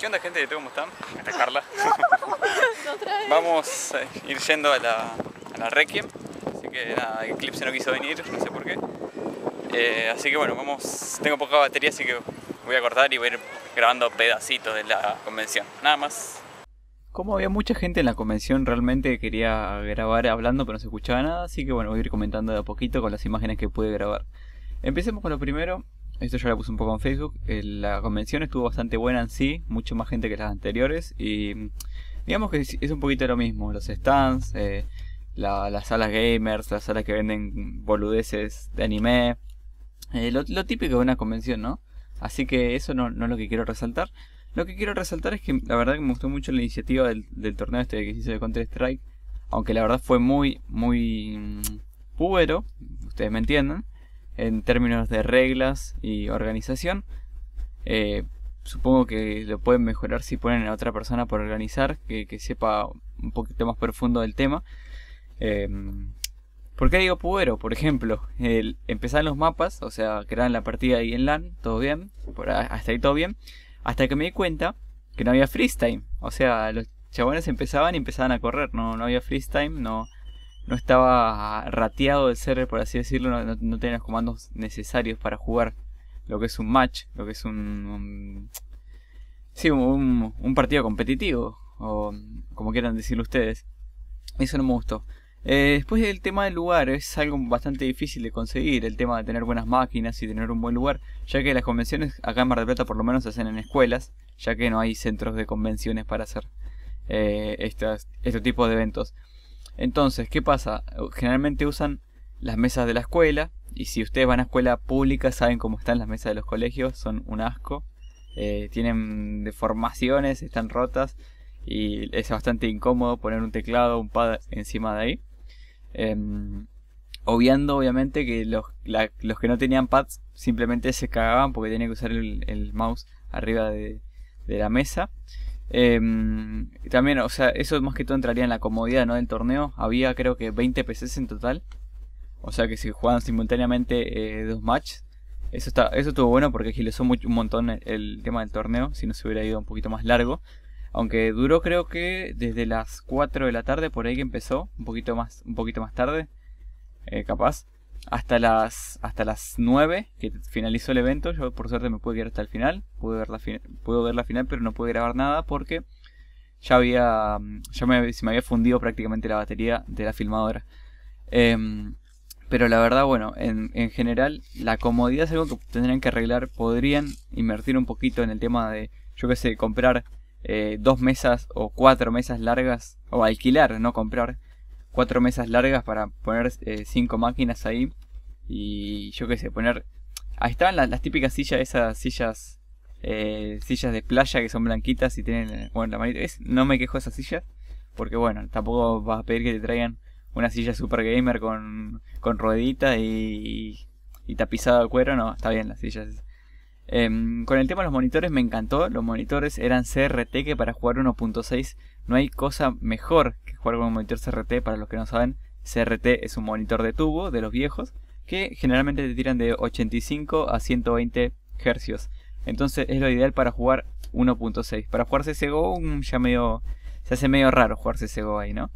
¿Qué onda gente ¿Cómo están? Carla. Vamos a ir yendo a la, a Requiem. Así que nada, Eclipse no quiso venir, no sé por qué. Eh, así que bueno, vamos. Tengo poca batería, así que voy a cortar y voy a ir grabando pedacitos de la convención. Nada más. Como había mucha gente en la convención, realmente quería grabar hablando, pero no se escuchaba nada, así que bueno, voy a ir comentando de a poquito con las imágenes que pude grabar. Empecemos con lo primero, esto ya lo puse un poco en Facebook, eh, la convención estuvo bastante buena en sí, mucho más gente que las anteriores y digamos que es un poquito lo mismo, los stands, eh, las salas gamers, las salas que venden boludeces de anime, eh, lo, típico de una convención, ¿no? Así que eso no, es lo que quiero resaltar. Lo que quiero resaltar es que la verdad que me gustó mucho la iniciativa del, torneo este que se hizo de Counter Strike, aunque la verdad fue muy, muy mm, puro ustedes me entienden en términos de reglas y organización. Eh, supongo que lo pueden mejorar si ponen a otra persona por organizar, que, sepa un poquito más profundo del tema. porque em, ¿Por qué digo puero Por ejemplo, el, empezaban los mapas, o sea, eran la partida ahí en LAN, todo bien, hasta ahí todo bien, hasta que me di cuenta que no había freestyle o sea, los chabones empezaban y empezaban a correr, no, no había freestyle no, no estaba rateado el ser por así decirlo, no, tenía los comandos necesarios para jugar lo que es un match, lo que es un... sí, un, partido competitivo, o como quieran decirlo ustedes. Eso no me gustó. Eh, después el tema del lugar es algo bastante difícil de conseguir, el tema de tener buenas máquinas y tener un buen lugar, ya que las convenciones acá en Mar del Plata por lo menos se hacen en escuelas, ya que no hay centros de convenciones para hacer eh, este tipo estos de eventos. Entonces, ¿qué pasa? Generalmente usan las mesas de la escuela. Y si ustedes van a escuela pública, saben cómo están las mesas de los colegios. Son un asco. Eh, tienen deformaciones, están rotas. Y es bastante incómodo poner un teclado, un pad encima de ahí. Em, obviando, obviamente, que los, que no tenían pads simplemente se cagaban porque tenían que usar el, mouse arriba de, de la mesa. Em, también, o sea, eso más que todo entraría en la comodidad ¿no? del torneo. Había creo que 20 PCs en total. O sea que si jugaban simultáneamente eh, dos matches. Eso, está, eso estuvo bueno porque agilizó mucho, un montón el, tema del torneo. Si no se hubiera ido un poquito más largo. Aunque duró creo que desde las 4 de la tarde, por ahí que empezó. Un poquito más, un poquito más tarde. Eh, capaz hasta las hasta las 9 que finalizó el evento. Yo por suerte me pude quedar hasta el final. Pude ver la, ver la final, pero no pude grabar nada porque ya había ya me, se me había fundido prácticamente la batería de la filmadora. Em, pero la verdad, bueno, en, general la comodidad es algo que tendrían que arreglar. Podrían invertir un poquito en el tema de, yo qué sé, comprar eh, dos mesas o cuatro mesas largas o alquilar, no comprar cuatro mesas largas para poner eh, cinco máquinas ahí. Y yo qué sé, poner... Ahí estaban las, típicas sillas, esas sillas... Eh, sillas de playa que son blanquitas y tienen... Bueno, la manita... No me quejo de esas sillas. Porque bueno, tampoco vas a pedir que te traigan una silla super gamer con, con ruedita y, y, tapizado de cuero. No, está bien las sillas. Em, con el tema de los monitores me encantó. Los monitores eran CRT que para jugar 1.6 no hay cosa mejor que jugar con un monitor CRT, para los que no saben, CRT es un monitor de tubo de los viejos, que generalmente te tiran de 85 a 120 Hz. Entonces es lo ideal para jugar 1.6. Para jugar CSGO ya medio... Se hace medio raro jugar CSGO ahí, ¿no?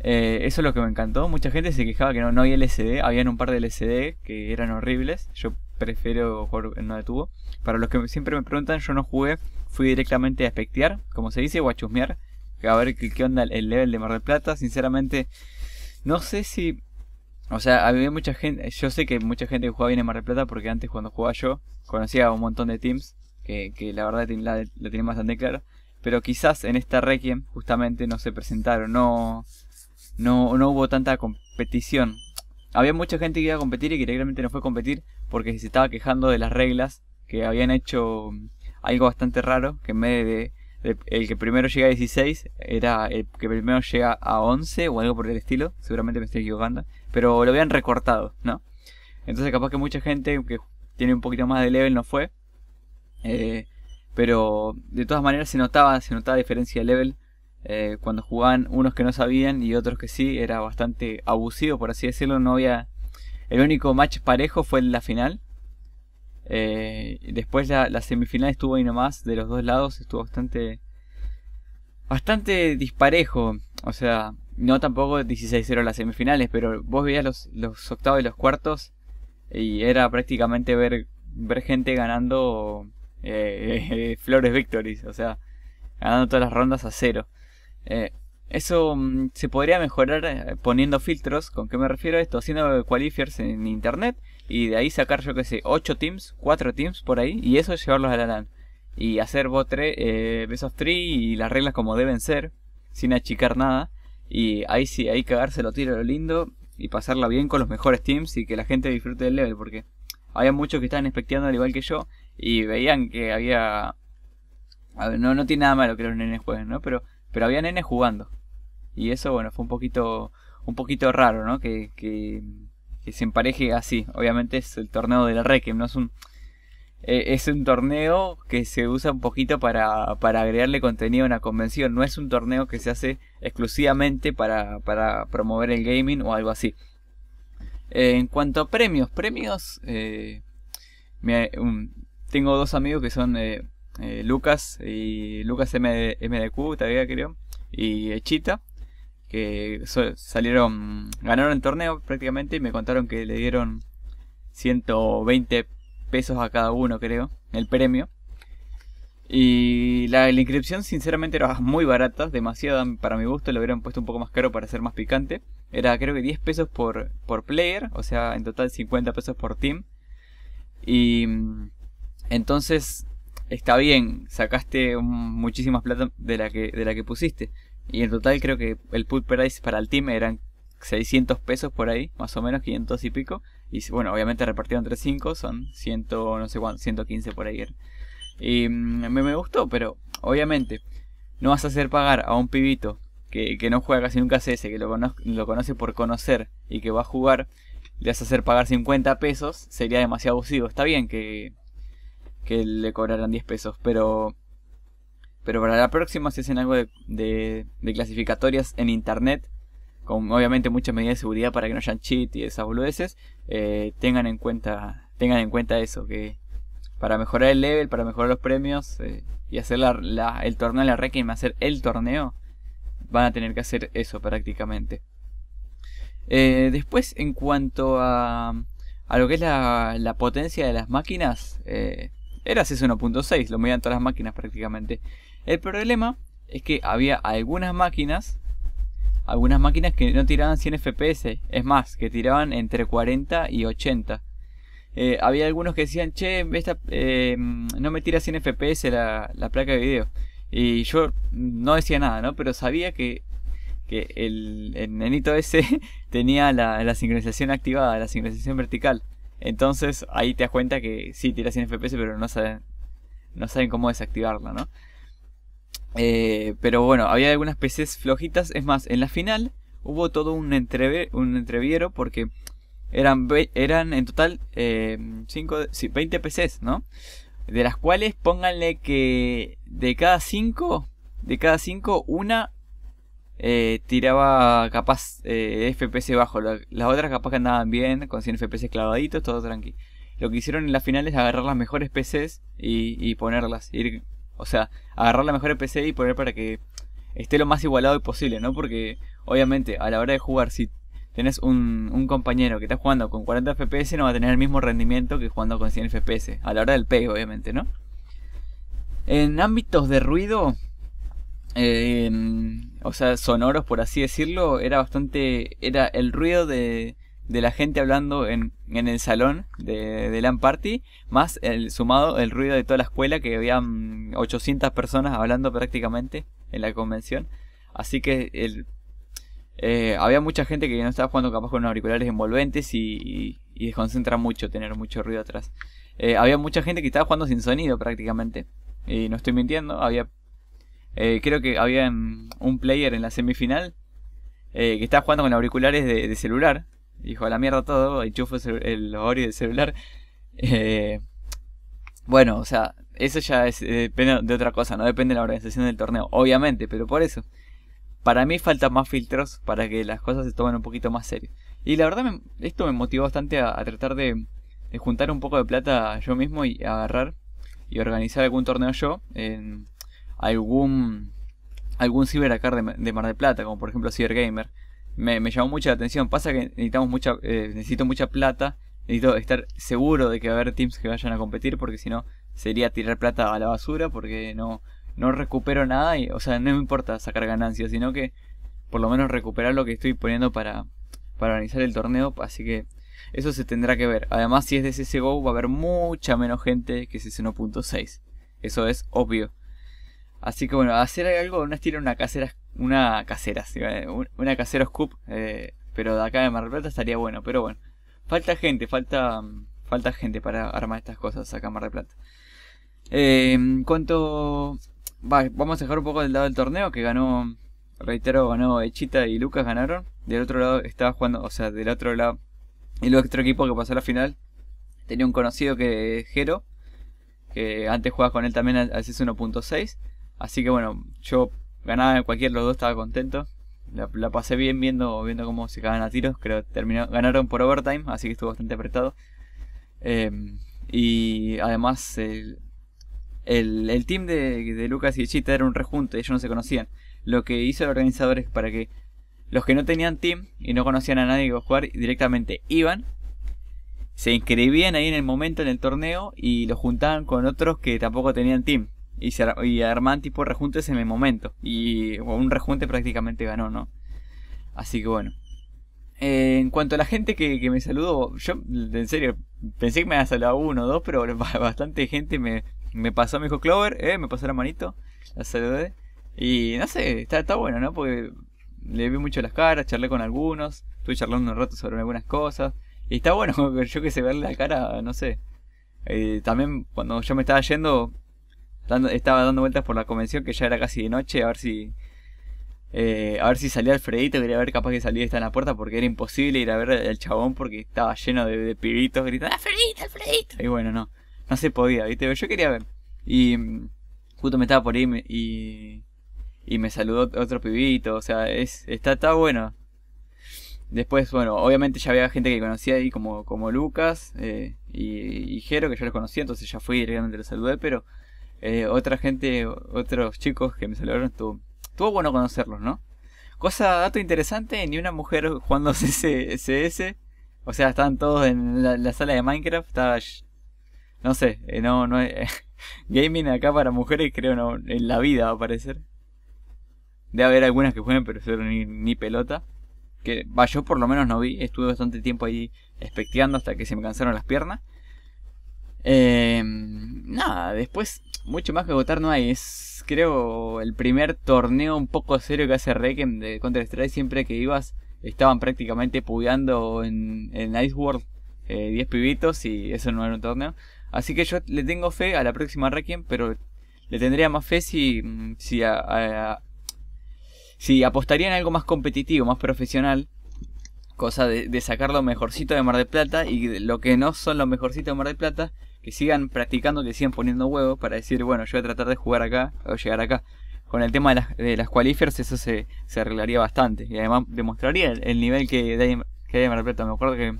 Eh, eso es lo que me encantó. Mucha gente se quejaba que no, no había LCD. Habían un par de LCD que eran horribles. Yo prefiero jugar en una de tubo. Para los que siempre me preguntan, yo no jugué. Fui directamente a espectear, como se dice, o a chusmear a ver qué onda el level de Mar del Plata. Sinceramente, no sé si. O sea, había mucha gente. Yo sé que mucha gente que jugaba bien en Mar del Plata porque antes cuando jugaba yo conocía a un montón de teams que, la verdad la, la bastante clara. Pero quizás en esta Requiem justamente no se presentaron, no, no, no hubo tanta competición. Había mucha gente que iba a competir y que realmente no fue a competir porque se estaba quejando de las reglas que habían hecho algo bastante raro, que en vez de el, que primero llega a 16 era el que primero llega a 11 o algo por el estilo. Seguramente me estoy equivocando. Pero lo habían recortado, ¿no? Entonces capaz que mucha gente que tiene un poquito más de level no fue. Eh, pero de todas maneras se notaba, se notaba diferencia de level. Eh, cuando jugaban unos que no sabían y otros que sí, era bastante abusivo, por así decirlo. No había. El único match parejo fue en la final, eh, después la, la, semifinal estuvo ahí nomás, de los dos lados, estuvo bastante. Bastante disparejo. O sea, no tampoco 16-0 las semifinales, pero vos veías los, los octavos y los cuartos y era prácticamente ver, ver gente ganando eh, eh, Flores Victories, o sea, ganando todas las rondas a cero. Eso mm, se podría mejorar eh, poniendo filtros. ¿Con qué me refiero a esto? Haciendo qualifiers en internet y de ahí sacar, yo que sé, 8 teams, 4 teams por ahí y eso llevarlos a la LAN. Y hacer botre, eh, best of y las reglas como deben ser, sin achicar nada. Y ahí sí, ahí cagarse lo tiro lo lindo y pasarla bien con los mejores teams y que la gente disfrute del level porque había muchos que estaban expectando al igual que yo y veían que había... no, tiene nada malo que los nenes jueguen, ¿no? Pero, pero había nenes jugando y eso, bueno, fue un poquito, un poquito raro, ¿no? Que, que, se empareje así. Obviamente es el torneo de la Requiem, no es un... E, es un torneo que se usa un poquito para, para agregarle contenido a una convención. No es un torneo que se hace exclusivamente para, para promover el gaming o algo así. en cuanto a premios, premios... Eh, tengo dos amigos que son eh, eh, Lucas y Lucas MDQ, todavía creo, y Chita que salieron, ganaron el torneo prácticamente y me contaron que le dieron 120 pesos a cada uno, creo, el premio. Y la, inscripción sinceramente era muy barata, demasiado para mi gusto, lo hubieran puesto un poco más caro para ser más picante. Era creo que 10 pesos por, por player, o sea, en total 50 pesos por team. Y mm, entonces está bien, sacaste muchísimas plata de la que, de la que pusiste y en total creo que el put price para el team eran 600 pesos por ahí, más o menos 500 y pico. Y bueno, obviamente repartido entre 5 son 100, no sé cuánto, 115 por ahí. Y mm, me, me gustó, pero obviamente no vas a hacer pagar a un pibito que, no juega casi nunca CS, que lo, lo conoce por conocer y que va a jugar, le vas a hacer pagar 50 pesos, sería demasiado abusivo. Está bien que, que le cobraran 10 pesos, pero pero para la próxima, si hacen algo de, clasificatorias en internet, con obviamente muchas medidas de seguridad para que no hayan cheat y esas boludeces, eh, tengan, en cuenta, tengan en cuenta eso, que para mejorar el level, para mejorar los premios eh, y hacer el torneo, la Requiem, hacer el torneo, van a tener que hacer eso prácticamente. Eh, después, en cuanto a, a lo que es la, potencia de las máquinas, era 1.6, lo medían todas las máquinas prácticamente. El problema es que había algunas máquinas, algunas máquinas que no tiraban 100 FPS, es más, que tiraban entre 40 y 80. Eh, había algunos que decían, che, esta, eh, no me tira 100 FPS la, la, placa de video. Y yo no decía nada, ¿no? Pero sabía que, el, el, nenito ese tenía la, sincronización activada, la sincronización vertical. Entonces ahí te das cuenta que sí, tira 100 FPS, pero no saben, no saben cómo desactivarla, ¿no? Eh, pero bueno, había algunas PCs flojitas. Es más, en la final hubo todo un, un entreviero porque eran, eran en total 20 eh, PCs, ¿no? De las cuales pónganle que de cada 5, de cada 5 una eh, tiraba capaz FPS bajo. Las otras capaz que andaban bien, con 100 FPS clavaditos, todo tranqui. Lo que hicieron en la final es agarrar las mejores PCs y, y ponerlas, ir o sea, agarrar la mejor PC y poner para que esté lo más igualado posible, ¿no? Porque obviamente a la hora de jugar, si tenés un, compañero que está jugando con 40 FPS, no va a tener el mismo rendimiento que jugando con 100 FPS. A la hora del pay, obviamente, ¿no? En ámbitos de ruido, eh, o sea, sonoros por así decirlo, era bastante... Era el ruido de, de la gente hablando en, en el salón de, de LAN Party, más el sumado el ruido de toda la escuela, que había 800 mm, personas hablando prácticamente en la convención. Así que el, eh, había mucha gente que no estaba jugando capaz con auriculares envolventes y, y, desconcentra mucho tener mucho ruido atrás. Eh, había mucha gente que estaba jugando sin sonido prácticamente. Y no estoy mintiendo, había... Eh, creo que había un player en la semifinal que estaba jugando con auriculares de celular, Hijo de la mierda todo, y el, el horario del celular. Eh, bueno, o sea, eso ya es, eh, depende de otra cosa, no depende de la organización del torneo, obviamente, pero por eso. Para mí faltan más filtros para que las cosas se tomen un poquito más serio. Y la verdad, esto me motivó bastante a, tratar de, juntar un poco de plata yo mismo y agarrar y organizar algún torneo yo en algún algún ciberacar de, Mar de Plata, como por ejemplo Cyber Gamer me, llamó mucho la atención. Pasa que necesitamos mucha, eh, necesito mucha plata, necesito estar seguro de que va a haber teams que vayan a competir, porque si no sería tirar plata a la basura, porque no, no recupero nada, o sea, no me importa sacar ganancias, sino que por lo menos recuperar lo que estoy poniendo para, para organizar el torneo, así que eso se tendrá que ver. Además, si es de CSGO, va a haber mucha menos gente que en 16 Eso es obvio. Así que bueno, hacer algo, un estilo, una casera, una casera, eh, una casera scoop, eh, pero de acá de Mar del Plata estaría bueno, pero bueno. Falta gente, falta, falta gente para armar estas cosas acá en Mar del Plata. Eh, vamos a dejar un poco del lado del torneo que ganó, reitero, ganó Echita y Lucas ganaron. Del otro lado estaba jugando, o sea, del otro lado, el otro equipo que pasó a la final tenía un conocido que es Jero, que antes jugaba con él también al CS 1.6. Así que bueno, yo ganaba en cualquier los dos, estaba contento. La, pasé bien viendo, viendo cómo se cagan a tiros. Creo que terminó, ganaron por overtime, así que estuvo bastante apretado. Em, y además, el, team de, Lucas y Chita era un rejunto, ellos no se conocían. Lo que hizo el organizador es para que los que no tenían team y no conocían a nadie que jugar, directamente iban, se inscribían ahí en el momento en el torneo y los juntaban con otros que tampoco tenían team y, se, y tipo rejuntes en el momento. Y un rejunte prácticamente ganó, ¿no? Así que bueno. Eh, en cuanto a la gente que, me saludó, yo en serio pensé que me había saludado uno o dos, pero bastante gente me, me pasó, me dijo Clover, eh, me pasó la manito, la saludé. Y no sé, está, está bueno, ¿no? Porque le vi mucho las caras, charlé con algunos, estuve charlando un rato sobre algunas cosas. Y está bueno, yo que sé, verle la cara, no sé. Eh, también cuando yo me estaba yendo, estaba dando vueltas por la convención que ya era casi de noche, a ver si eh, a ver si salía Alfredito, quería ver capaz que salía está en la puerta porque era imposible ir a ver al chabón porque estaba lleno de, pibitos gritando Alfredito, Alfredito. Y bueno, no, no se podía, ¿viste? Pero yo quería ver. Y justo me estaba por ahí y, y me saludó otro pibito, o sea, es, está, está bueno. Después, bueno, obviamente ya había gente que conocía ahí como, como Lucas eh, y, Jero, que yo los conocía, entonces ya fui directamente los saludé, pero eh, otra gente, otros chicos que me saludaron, estuvo, bueno conocerlos, ¿no? Cosa, dato interesante, ni una mujer jugando CS, o sea, estaban todos en la, sala de Minecraft, estaba, no sé, eh, no, no, gaming acá para mujeres creo no, en la vida va a aparecer. Debe haber algunas que jueguen, pero ni, ni pelota. Que va, yo por lo menos no vi, estuve bastante tiempo ahí especteando hasta que se me cansaron las piernas. Em, nada, después mucho más que votar no hay. Es, creo, el primer torneo un poco serio que hace Requiem de Counter-Strike. Siempre que ibas, estaban prácticamente pugeando en, en Ice World 10 eh, pibitos y eso no era un torneo. Así que yo le tengo fe a la próxima Requiem, pero le tendría más fe si, si, si apostaría en algo más competitivo, más profesional cosa de, sacar lo mejorcito de Mar de Plata y lo que no son lo mejorcito de Mar de Plata, que sigan practicando, que sigan poniendo huevos para decir, bueno, yo voy a tratar de jugar acá o llegar acá. Con el tema de las, de las qualifiers eso se, arreglaría bastante y además demostraría el, nivel que, que hay en Mar de Plata. Me acuerdo que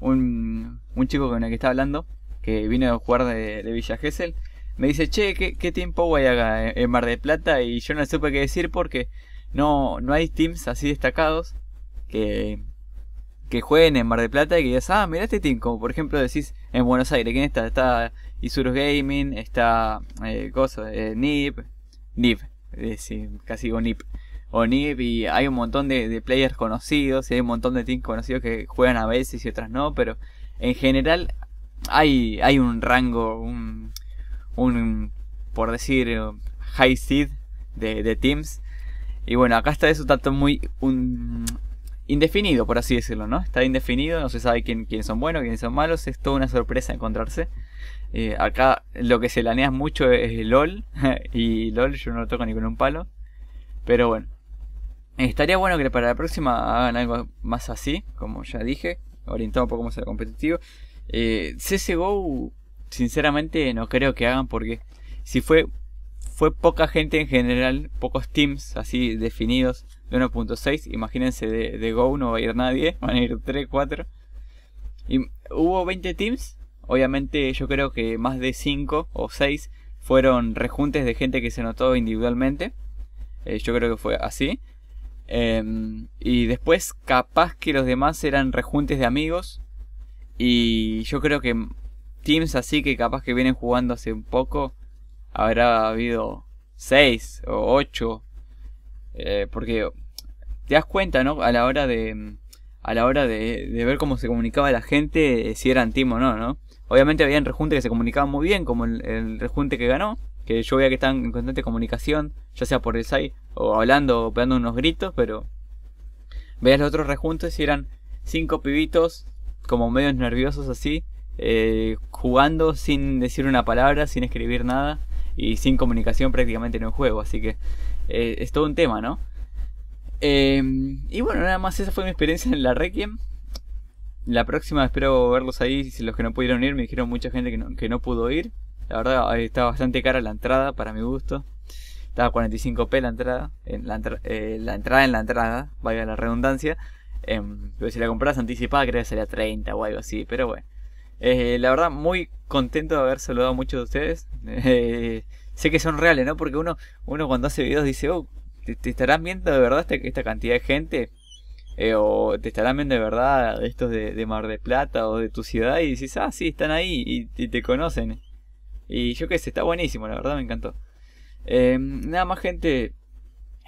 un, un, chico con el que estaba hablando, que vino a jugar de, Villa Gesell, me dice, che, ¿qué, tiempo voy a en, eh, en Mar de Plata? Y yo no supe qué decir porque no, no hay teams así destacados que que jueguen en Mar del Plata y que digas, ah, mira este team, como por ejemplo decís en Buenos Aires, ¿quién está? Está Isurus Gaming, está eh, Gozo, eh, NIP, NIP, eh, casi digo NIP, o NIP, y hay un montón de, players conocidos, y hay un montón de teams conocidos que juegan a veces y otras no, pero en general hay, hay un rango, un, un, por decir, high seed de, teams. Y bueno, acá está eso tanto muy un, indefinido, por así decirlo, ¿no? Está indefinido, no se sabe quién, quiénes son buenos, quiénes son malos, es toda una sorpresa encontrarse. Eh, acá lo que se lanea mucho es el LOL, y LOL yo no lo toco ni con un palo, pero bueno. Estaría bueno que para la próxima hagan algo más así, como ya dije, orientado un poco más al competitivo. Eh, CSGO, sinceramente, no creo que hagan porque si fue, fue poca gente en general, pocos teams así definidos de 1.6. Imagínense, de, Go no va a ir nadie, van a ir 3, 4. Y hubo 20 teams, obviamente yo creo que más de 5 o 6 fueron rejuntes de gente que se notó individualmente. Eh, yo creo que fue así. Em, y después capaz que los demás eran rejuntes de amigos. Y yo creo que teams así que capaz que vienen jugando hace un poco, habrá habido 6 o 8 eh, porque te das cuenta, ¿no? A la hora de a la hora de, ver cómo se comunicaba la gente, eh, si eran team o no, ¿no? Obviamente había rejunte que se comunicaban muy bien, como el, rejunte que ganó, que yo veía que estaban en constante comunicación, ya sea por el site o hablando o pegando unos gritos, pero veías los otros rejuntes y eran cinco pibitos, como medios nerviosos así, eh, jugando sin decir una palabra, sin escribir nada y sin comunicación prácticamente en el juego, así que eh, es todo un tema, ¿no? Em, y bueno, nada más esa fue mi experiencia en la Requiem. La próxima espero verlos ahí. Si Los que no pudieron ir, me dijeron mucha gente que no, que no pudo ir. La verdad, estaba bastante cara la entrada para mi gusto. Estaba 45p la entrada. En la, eh, la entrada en la entrada, vaya la redundancia. Em, pero si la compras anticipada, creo que sería 30 o algo así. Pero bueno, eh, la verdad, muy contento de haber saludado a muchos de ustedes. Eh, sé que son reales, ¿no? Porque uno, uno cuando hace videos dice, oh, ¿te, estarán viendo de verdad esta, esta cantidad de gente? Eh, o te estarán viendo de verdad estos de, de, Mar de Plata o de tu ciudad y dices, ah, sí, están ahí y, y te conocen. Y yo qué sé, está buenísimo, la verdad me encantó. nada más gente,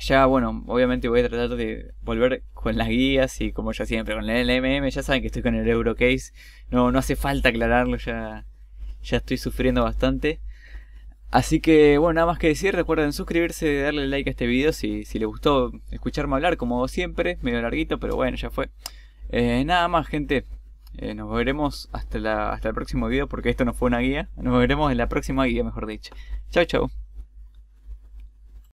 ya, bueno, obviamente voy a tratar de volver con las guías y como ya siempre, con el LMM, ya saben que estoy con el Eurocase. No, no hace falta aclararlo, ya, ya estoy sufriendo bastante. Así que, bueno, nada más que decir, recuerden suscribirse, darle like a este video si, si les gustó escucharme hablar, como siempre, medio larguito, pero bueno, ya fue. Eh, nada más, gente. Eh, nos veremos hasta, hasta el próximo video, porque esto no fue una guía. Nos veremos en la próxima guía, mejor dicho. chao chao